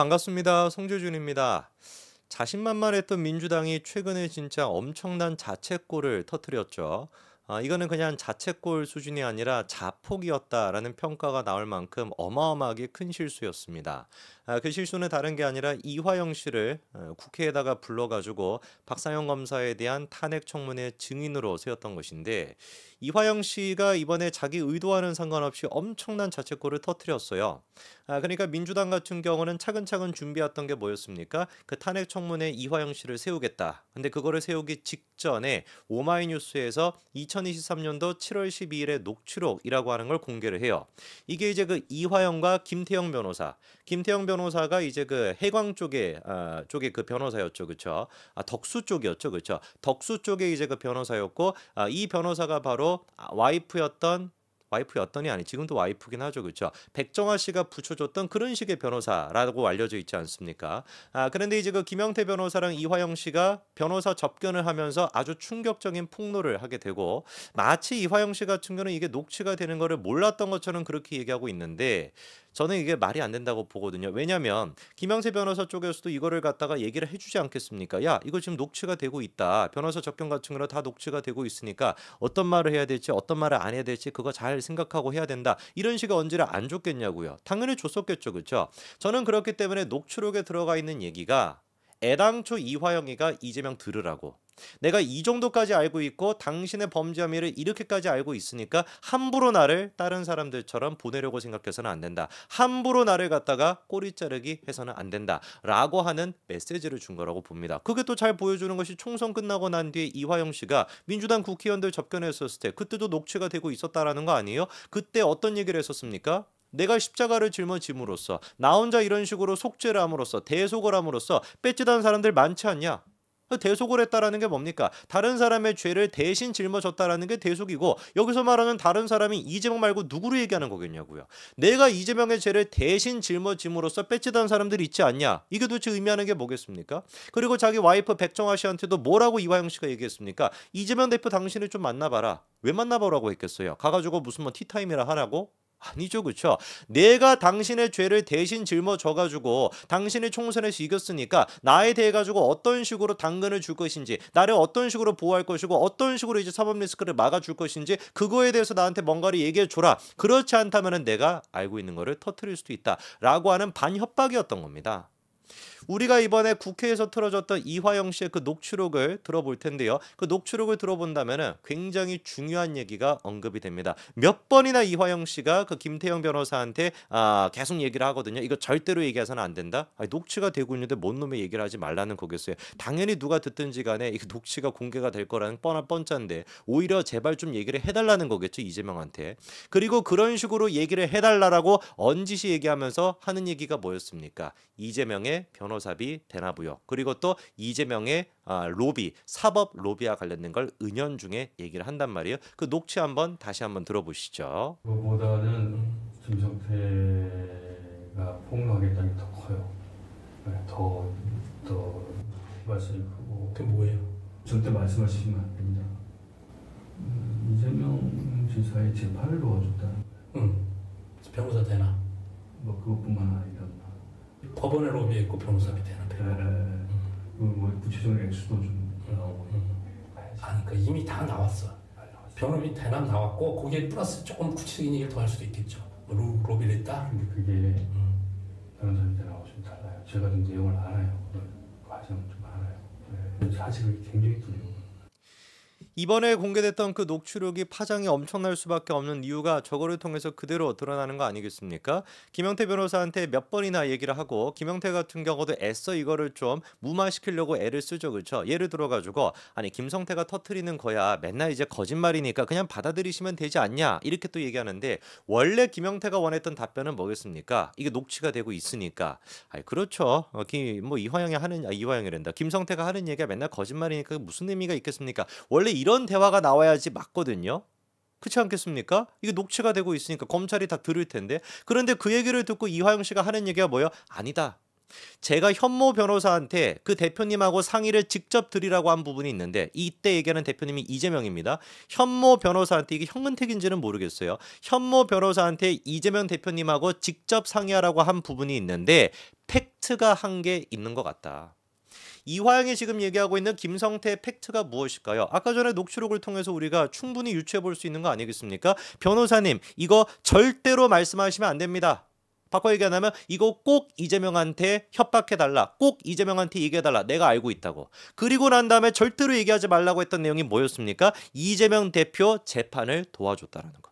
반갑습니다. 송재준입니다. 자신만만했던 민주당이 최근에 진짜 엄청난 자책골을 터뜨렸죠. 아, 이거는 그냥 자책골 수준이 아니라 자폭이었다라는 평가가 나올 만큼 어마어마하게 큰 실수였습니다. 아, 그 실수는 다른 게 아니라 이화영 씨를 어, 국회에다가 불러가지고 박상영 검사에 대한 탄핵 청문회 증인으로 세웠던 것인데 이화영 씨가 이번에 자기 의도와는 상관없이 엄청난 자책골을 터뜨렸어요 아, 그러니까 민주당 같은 경우는 차근차근 준비했던 게 뭐였습니까? 그 탄핵 청문회 이화영 씨를 세우겠다. 근데 그거를 세우기 직전에 오마이뉴스에서 2023년도 7월 12일에 녹취록이라고 하는 걸 공개를 해요. 이게 이제 그 이화영과 김태영 변호사 김태형 변호사가 이제 그 해광 쪽에 아, 쪽에 그 변호사였죠, 그렇죠? 아, 덕수 쪽이었죠, 그렇죠? 덕수 쪽에 이제 그 변호사였고 아, 이 변호사가 바로 아, 와이프였던 와이프였더니 아니 지금도 와이프긴 하죠 그렇죠 백정아 씨가 붙여줬던 그런 식의 변호사라고 알려져 있지 않습니까 아 그런데 이제 그 김영태 변호사랑 이화영 씨가 변호사 접견을 하면서 아주 충격적인 폭로를 하게 되고 마치 이화영 씨 같은 경우는 이게 녹취가 되는 거를 몰랐던 것처럼 그렇게 얘기하고 있는데 저는 이게 말이 안 된다고 보거든요. 왜냐하면 김영세 변호사 쪽에서도 이거를 갖다가 얘기를 해주지 않겠습니까? 야 이거 지금 녹취가 되고 있다. 변호사 접견 같은 거는 다 녹취가 되고 있으니까 어떤 말을 해야 될지 어떤 말을 안 해야 될지 그거 잘잘 생각하고 해야 된다. 이런 식의 언지를 안 줬겠냐고요. 당연히 줬었겠죠. 그렇죠? 저는 그렇기 때문에 녹취록에 들어가 있는 얘기가 애당초 이화영이가 이재명 들으라고 내가 이 정도까지 알고 있고 당신의 범죄 혐의를 이렇게까지 알고 있으니까 함부로 나를 다른 사람들처럼 보내려고 생각해서는 안 된다. 함부로 나를 갖다가 꼬리 자르기 해서는 안 된다라고 하는 메시지를 준 거라고 봅니다. 그게 또 잘 보여주는 것이 총선 끝나고 난 뒤에 이화영 씨가 민주당 국회의원들 접견했었을 때 그때도 녹취가 되고 있었다라는 거 아니에요? 그때 어떤 얘기를 했었습니까? 내가 십자가를 짊어짐으로써 나 혼자 이런 식으로 속죄를 함으로써 대속을 함으로써 뺏지다는 사람들 많지 않냐? 대속을 했다라는 게 뭡니까? 다른 사람의 죄를 대신 짊어졌다라는 게 대속이고 여기서 말하는 다른 사람이 이재명 말고 누구를 얘기하는 거겠냐고요. 내가 이재명의 죄를 대신 짊어짐으로써 뺏지던 사람들이 있지 않냐? 이게 도대체 의미하는 게 뭐겠습니까? 그리고 자기 와이프 백정아 씨한테도 뭐라고 이화영 씨가 얘기했습니까? 이재명 대표 당신을 좀 만나봐라. 왜 만나보라고 했겠어요? 가가지고 무슨 뭐 티타임이라 하라고? 아니죠 그렇죠 내가 당신의 죄를 대신 짊어져 가지고 당신이 총선에서 이겼으니까 나에 대해 가지고 어떤 식으로 당근을 줄 것인지 나를 어떤 식으로 보호할 것이고 어떤 식으로 이제 사법 리스크를 막아줄 것인지 그거에 대해서 나한테 뭔가를 얘기해 줘라 그렇지 않다면 내가 알고 있는 거를 터트릴 수도 있다라고 하는 반협박이었던 겁니다 우리가 이번에 국회에서 틀어졌던 이화영 씨의 그 녹취록을 들어볼 텐데요. 그 녹취록을 들어본다면 굉장히 중요한 얘기가 언급이 됩니다. 몇 번이나 이화영 씨가 그김태영 변호사한테 아, 계속 얘기를 하거든요. 이거 절대로 얘기해서는 안 된다. 아니, 녹취가 되고 있는데 뭔 놈의 얘기를 하지 말라는 거겠어요. 당연히 누가 듣든지 간에 이 녹취가 공개가 될 거라는 뻔한 뻔짠데 오히려 제발 좀 얘기를 해달라는 거겠죠. 이재명한테. 그리고 그런 식으로 얘기를 해달라라고 언지시 얘기하면서 하는 얘기가 뭐였습니까? 이재명의 변호사 변호사비 대나부역 그리고 또 이재명의 아, 로비 사법 로비와 관련된 걸 은연중에 얘기를 한단 말이에요. 그 녹취 한번 다시 한번 들어보시죠. 그보다는 김성태가 폭로하겠다는 더 커요. 네, 더더 말씀이 크고. 그 뭐예요? 절대 말씀하시면 안 됩니다. 음, 이재명 지사의 재판을 도와줬다. 응. 변호사 되나? 뭐 그것뿐만 아니라. 법원에 로비했고 변호사비 대납해요. 네, 네, 네. 음. 뭐 구체적인 그 액수도 좀 나오고. 음, 음. 아니 그 이미 다 나왔어. 변호비 대납 나왔고 거기에 플러스 조금 구체적인 얘기를 더 할 수도 있겠죠. 뭐 로, 로비를 했다. 근데 그게 음. 변호사님들하고 좀 달라요. 제가 좀 내용을 알아요. 과정을 좀 알아요. 사실 굉장히 두려워 이번에 공개됐던 그 녹취록이 파장이 엄청날 수밖에 없는 이유가 저거를 통해서 그대로 드러나는 거 아니겠습니까? 김영태 변호사한테 몇 번이나 얘기를 하고 김영태 같은 경우도 애써 이거를 좀 무마시키려고 애를 쓰죠. 그렇죠? 예를 들어 가지고 아니 김성태가 터트리는 거야. 맨날 이제 거짓말이니까 그냥 받아들이시면 되지 않냐. 이렇게 또 얘기하는데 원래 김영태가 원했던 답변은 뭐겠습니까? 이게 녹취가 되고 있으니까. 아니 그렇죠. 어, 김, 뭐 이화영이 하는 아, 이화영이란다. 김성태가 하는 얘기가 맨날 거짓말이니까 무슨 의미가 있겠습니까? 원래 이런 대화가 나와야지 맞거든요. 그렇지 않겠습니까? 이게 녹취가 되고 있으니까 검찰이 다 들을 텐데 그런데 그 얘기를 듣고 이화영 씨가 하는 얘기가 뭐예요? 아니다. 제가 현모 변호사한테 그 대표님하고 상의를 직접 드리라고 한 부분이 있는데 이때 얘기하는 대표님이 이재명입니다. 현모 변호사한테 이게 현근택인지는 모르겠어요. 현모 변호사한테 이재명 대표님하고 직접 상의하라고 한 부분이 있는데 팩트가 한 게 있는 것 같다. 이화영이 지금 얘기하고 있는 김성태의 팩트가 무엇일까요? 아까 전에 녹취록을 통해서 우리가 충분히 유추해 볼 수 있는 거 아니겠습니까? 변호사님, 이거 절대로 말씀하시면 안 됩니다. 바꿔 얘기하면 이거 꼭 이재명한테 협박해달라. 꼭 이재명한테 얘기해달라. 내가 알고 있다고. 그리고 난 다음에 절대로 얘기하지 말라고 했던 내용이 뭐였습니까? 이재명 대표 재판을 도와줬다라는 거.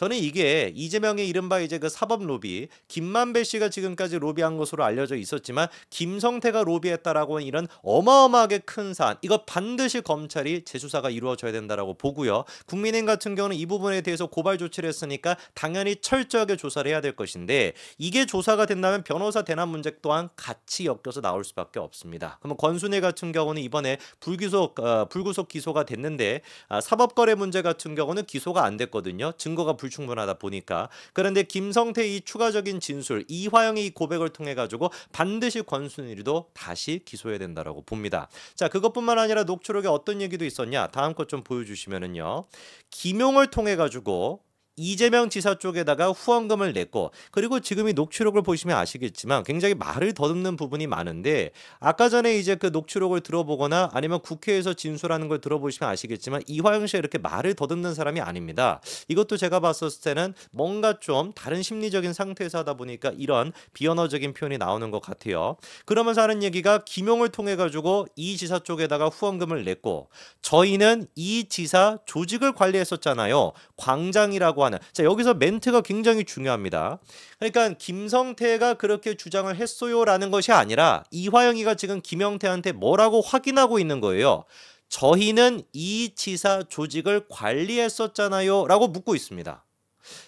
저는 이게 이재명의 이른바 이제 그 사법 로비 김만배 씨가 지금까지 로비한 것으로 알려져 있었지만 김성태가 로비했다라고 하는 이런 어마어마하게 큰 사안 이거 반드시 검찰이 재수사가 이루어져야 된다라고 보고요. 국민의힘 같은 경우는 이 부분에 대해서 고발 조치를 했으니까 당연히 철저하게 조사를 해야 될 것인데 이게 조사가 된다면 변호사 대남 문제 또한 같이 엮여서 나올 수밖에 없습니다. 그러면 권순일 같은 경우는 이번에 불기소 어, 불구속 기소가 됐는데 아, 사법거래 문제 같은 경우는 기소가 안 됐거든요. 증거가 불 불충분하다 보니까 그런데 김성태 의 추가적인 진술 이화영의 이 고백을 통해 가지고 반드시 권순일도 다시 기소해야 된다라고 봅니다. 자 그것뿐만 아니라 녹취록에 어떤 얘기도 있었냐 다음 것 좀 보여주시면은요 김용을 통해 가지고 이재명 지사 쪽에다가 후원금을 냈고 그리고 지금이 녹취록을 보시면 아시겠지만 굉장히 말을 더듬는 부분이 많은데 아까 전에 이제 그 녹취록을 들어보거나 아니면 국회에서 진술하는 걸 들어보시면 아시겠지만 이화영 씨가 이렇게 말을 더듬는 사람이 아닙니다. 이것도 제가 봤었을 때는 뭔가 좀 다른 심리적인 상태에서 하다 보니까 이런 비언어적인 표현이 나오는 것 같아요. 그러면서 하는 얘기가 김용을 통해 가지고 이 지사 쪽에다가 후원금을 냈고 저희는 이 지사 조직을 관리했었잖아요. 광장이라고 하는 하는자 여기서 멘트가 굉장히 중요합니다. 그러니까 김성태가 그렇게 주장을 했어요라는 것이 아니라 이화영이가 지금 김영태한테 뭐라고 확인하고 있는 거예요. 저희는 이 지사 조직을 관리했었잖아요라고 묻고 있습니다.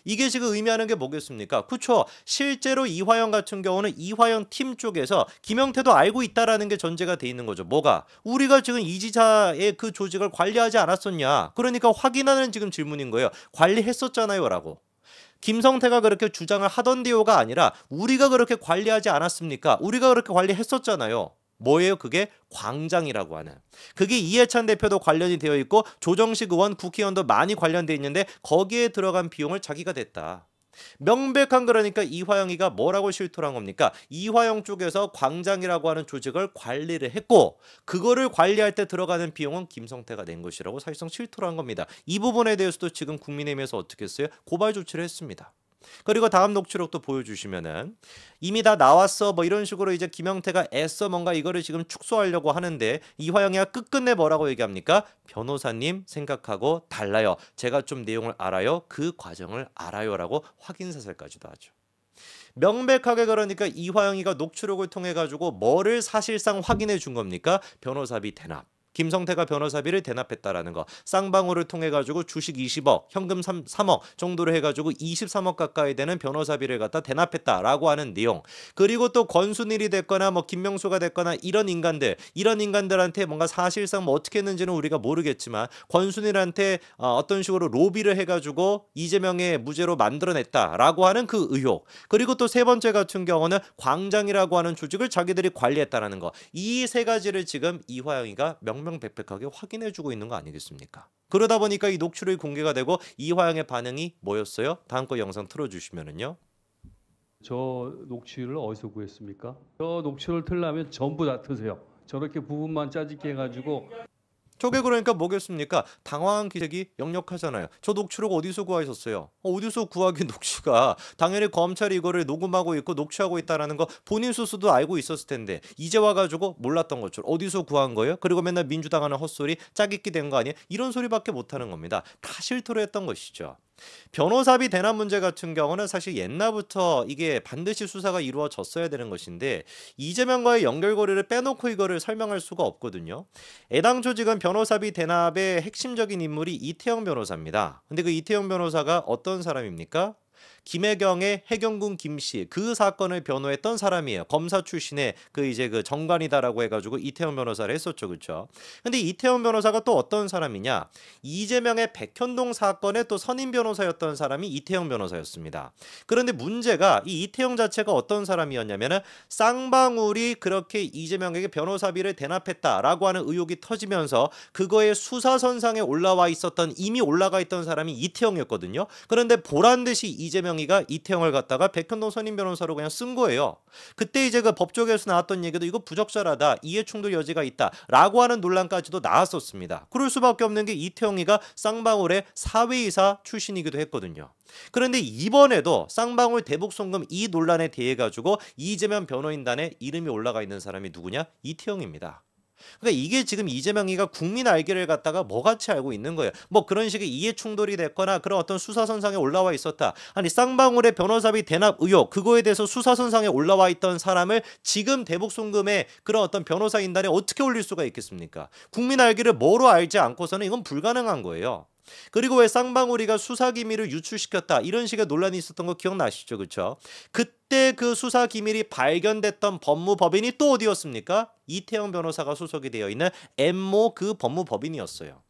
이게 지금 의미하는 게 뭐겠습니까? 그쵸? 실제로 이화영 같은 경우는 이화영 팀 쪽에서 김영태도 알고 있다라는 게 전제가 돼 있는 거죠. 뭐가? 우리가 지금 이지사의 그 조직을 관리하지 않았었냐? 그러니까 확인하는 지금 질문인 거예요. 관리했었잖아요라고. 김성태가 그렇게 주장을 하던데요가 아니라 우리가 그렇게 관리하지 않았습니까? 우리가 그렇게 관리했었잖아요. 뭐예요? 그게 광장이라고 하는. 그게 이해찬 대표도 관련이 되어 있고 조정식 의원, 국회의원도 많이 관련돼 있는데 거기에 들어간 비용을 자기가 댔다 명백한 그러니까 이화영이가 뭐라고 실토를 한 겁니까? 이화영 쪽에서 광장이라고 하는 조직을 관리를 했고 그거를 관리할 때 들어가는 비용은 김성태가 낸 것이라고 사실상 실토를 한 겁니다. 이 부분에 대해서도 지금 국민의힘에서 어떻게 했어요? 고발 조치를 했습니다. 그리고 다음 녹취록도 보여주시면은 이미 다 나왔어 뭐 이런 식으로 이제 김영태가 애써 뭔가 이거를 지금 축소하려고 하는데 이화영이가 끝끝내 뭐라고 얘기합니까? 변호사님 생각하고 달라요. 제가 좀 내용을 알아요. 그 과정을 알아요라고 확인 사설까지도 하죠. 명백하게 그러니까 이화영이가 녹취록을 통해 가지고 뭐를 사실상 확인해 준 겁니까? 변호사비 대납. 김성태가 변호사비를 대납했다라는 거. 쌍방울을 통해 가지고 주식 20억, 현금 3, 3억 정도로해 가지고 23억 가까이 되는 변호사비를 갖다 대납했다라고 하는 내용. 그리고 또 권순일이 됐거나 뭐 김명수가 됐거나 이런 인간들, 이런 인간들한테 뭔가 사실상 뭐 어떻게 했는지는 우리가 모르겠지만 권순일한테 어, 어떤 식으로 로비를 해 가지고 이재명의 무죄로 만들어냈다라고 하는 그 의혹. 그리고 또 세 번째 같은 경우는 광장이라고 하는 조직을 자기들이 관리했다라는 거. 이 세 가지를 지금 이화영이가 명 명명백백하게 확인해주고 있는 거 아니겠습니까? 그러다 보니까 이 녹취록이 공개가 되고 이화영의 반응이 뭐였어요? 다음 거 영상 틀어주시면은요. 저 녹취를 어디서 구했습니까? 저 녹취를 틀려면 전부 다 트세요. 저렇게 부분만 짜집게 해가지고 저게 그러니까 뭐겠습니까? 당황한 기색이 역력하잖아요. 저 녹취록 어디서 구하셨어요? 어, 디서 구하기 녹취가 당연히 검찰이 이거를 녹음하고 있고 녹취하고 있다라는 거 본인 스스로도 알고 있었을 텐데 이제 와가지고 몰랐던 것처럼 어디서 구한 거예요? 그리고 맨날 민주당 하는 헛소리 짜깁기 된 거 아니에요? 이런 소리밖에 못하는 겁니다. 다 실토로 했던 것이죠. 변호사비 대납 문제 같은 경우는 사실 옛날부터 이게 반드시 수사가 이루어졌어야 되는 것인데 이재명과의 연결고리를 빼놓고 이거를 설명할 수가 없거든요. 애당 조직은 변호사비 대납의 핵심적인 인물이 이태영 변호사입니다. 근데 그 이태영 변호사가 어떤 사람입니까? 김혜경의 해경군 김씨 그 사건을 변호했던 사람이에요. 검사 출신의 그 이제 그 정관이다라고 해가지고 이태원 변호사를 했었죠, 그렇죠? 근데 이태원 변호사가 또 어떤 사람이냐? 이재명의 백현동 사건의 또 선임 변호사였던 사람이 이태영 변호사였습니다. 그런데 문제가 이 이태영 자체가 어떤 사람이었냐면은 쌍방울이 그렇게 이재명에게 변호사비를 대납했다라고 하는 의혹이 터지면서 그거의 수사선상에 올라와 있었던 이미 올라가 있던 사람이 이태영이었거든요. 그런데 보란 듯이 이재명 이찬가 이태영을 갖다가 백현동 선임 변호사로 그냥 쓴 거예요. 그때 이제 그 법조계에서 나왔던 얘기도 이거 부적절하다. 이해 충돌 여지가 있다라고 하는 논란까지도 나왔었습니다. 그럴 수밖에 없는 게 이태영이가 쌍방울의 사회이사 출신이기도 했거든요. 그런데 이번에도 쌍방울 대북 송금 이 논란에 대해 가지고 이재명 변호인단에 이름이 올라가 있는 사람이 누구냐? 이태영입니다. 그러니까 이게 지금 이재명이가 국민 알기를 갖다가 뭐 같이 알고 있는 거예요. 뭐 그런 식의 이해 충돌이 됐거나 그런 어떤 수사선상에 올라와 있었다. 아니 쌍방울의 변호사비 대납 의혹 그거에 대해서 수사선상에 올라와 있던 사람을 지금 대북 송금에 그런 어떤 변호사 인단에 어떻게 올릴 수가 있겠습니까? 국민 알기를 뭐로 알지 않고서는 이건 불가능한 거예요. 그리고 왜 쌍방울이가 수사 기밀을 유출시켰다 이런 식의 논란이 있었던 거 기억나시죠, 그렇죠? 그때 그 수사 기밀이 발견됐던 법무법인이 또 어디였습니까? 이태영 변호사가 소속이 되어 있는 엠모 그 법무법인이었어요.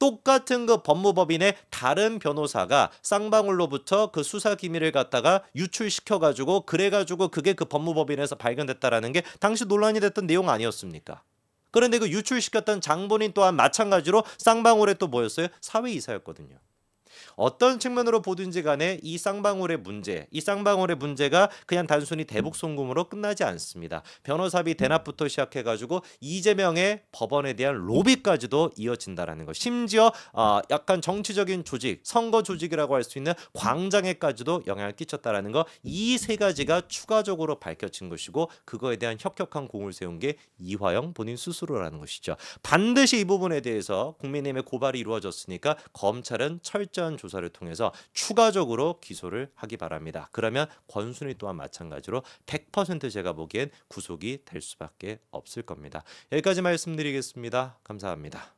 똑같은 그 법무법인의 다른 변호사가 쌍방울로부터 그 수사 기밀을 갖다가 유출시켜 가지고 그래 가지고 그게 그 법무법인에서 발견됐다라는 게 당시 논란이 됐던 내용 아니었습니까? 그런데 그 유출시켰던 장본인 또한 마찬가지로 쌍방울에 또 뭐였어요? 사회이사였거든요. 어떤 측면으로 보든지 간에 이 쌍방울의 문제, 이 쌍방울의 문제가 그냥 단순히 대북 송금으로 끝나지 않습니다. 변호사비 대납부터 시작해 가지고 이재명의 법원에 대한 로비까지도 이어진다라는 것. 심지어 어, 약간 정치적인 조직, 선거 조직이라고 할 수 있는 광장에까지도 영향을 끼쳤다라는 것. 이 세 가지가 추가적으로 밝혀진 것이고 그거에 대한 협격한 공을 세운 게 이화영 본인 스스로라는 것이죠. 반드시 이 부분에 대해서 국민의힘의 고발이 이루어졌으니까 검찰은 철저한 조사를 통해서 추가적으로 기소를 하기 바랍니다. 그러면 권순이 또한 마찬가지로 100% 제가 보기엔 구속이 될 수밖에 없을 겁니다. 여기까지 말씀드리겠습니다. 감사합니다.